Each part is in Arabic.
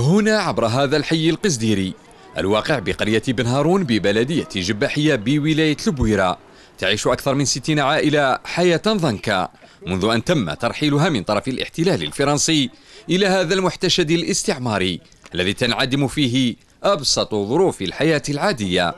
هنا عبر هذا الحي القزديري الواقع بقرية بن هارون ببلدية جباحية بولاية البويرة تعيش أكثر من ستين عائلة حياة ضنكا منذ أن تم ترحيلها من طرف الاحتلال الفرنسي إلى هذا المحتشد الاستعماري الذي تنعدم فيه أبسط ظروف الحياة العادية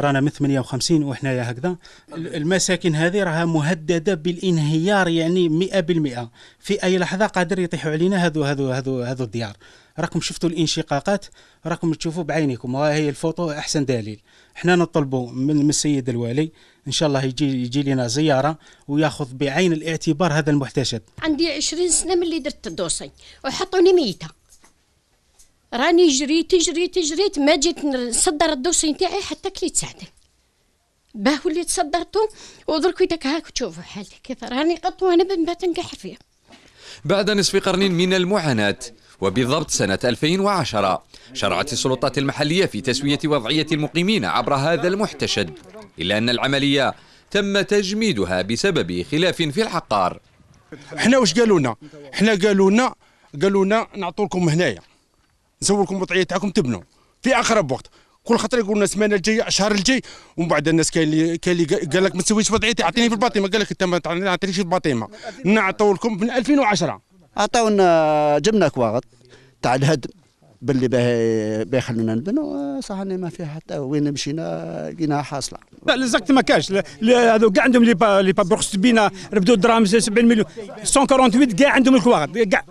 رانا من 58 وحنايا هكذا المساكن هذه راها مهدده بالانهيار يعني 100% في اي لحظه قادر يطيحوا علينا هذو هذو هذو هذو الديار راكم شفتوا الانشقاقات راكم تشوفوا بعينكم وهي الفوتو احسن دليل احنا نطلبوا من السيد الوالي ان شاء الله يجي يجي لنا زياره وياخذ بعين الاعتبار هذا المحتشد عندي 20 سنه ملي درت الدوسي وحطوني ميته راني جريت جريت جريت ما جيت نصدر الدوسي نتاعي حتى كي تعدل باه وليت صدرته ودرك يدك هاك تشوفوا حالتي كيف راني قط وانا بنبات نقح فيها بعد نصف قرن من المعاناة وبالضبط سنة 2010 شرعت السلطات المحلية في تسوية وضعية المقيمين عبر هذا المحتشد إلا أن العملية تم تجميدها بسبب خلاف في الحقار احنا واش قالوا لنا احنا قالوا لنا قالوا لنا هنايا نسوي لكم وضعيه تاعكم تبنوا في اقرب وقت كل خطر يقول لنا السمانه الجايه الشهر الجاي ومن بعد الناس كاين اللي كاين اللي قال لك ما تسويش وضعيتي اعطيني في الباطيمه قال لك انت ما تعطينيش في الباطيمه نعطوا لكم من 2010 عطاونا جبنا كواغط تاع الهدم باللي باه بيخلونا نبنوا آه، صح ما فيها حتى وين مشينا لقيناها حاصله لا الزكت ما كاش هذو كاع عندهم لي با لي با بورس بينا ربدوا الدراهم 70 مليون 148 كاع عندهم الكواغط كاع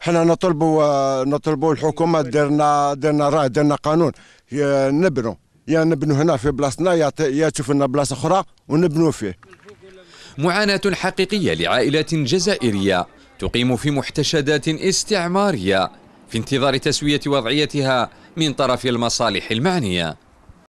حنا نطلبوا نطلبوا الحكومه درنا درنا راه درنا قانون نبنوا يا نبنوا هنا في بلاصتنا يا تشوف لنا بلاصه اخرى ونبنوا فيه معاناه حقيقيه لعائلات جزائريه تقيم في محتشدات استعماريه في انتظار تسويه وضعيتها من طرف المصالح المعنيه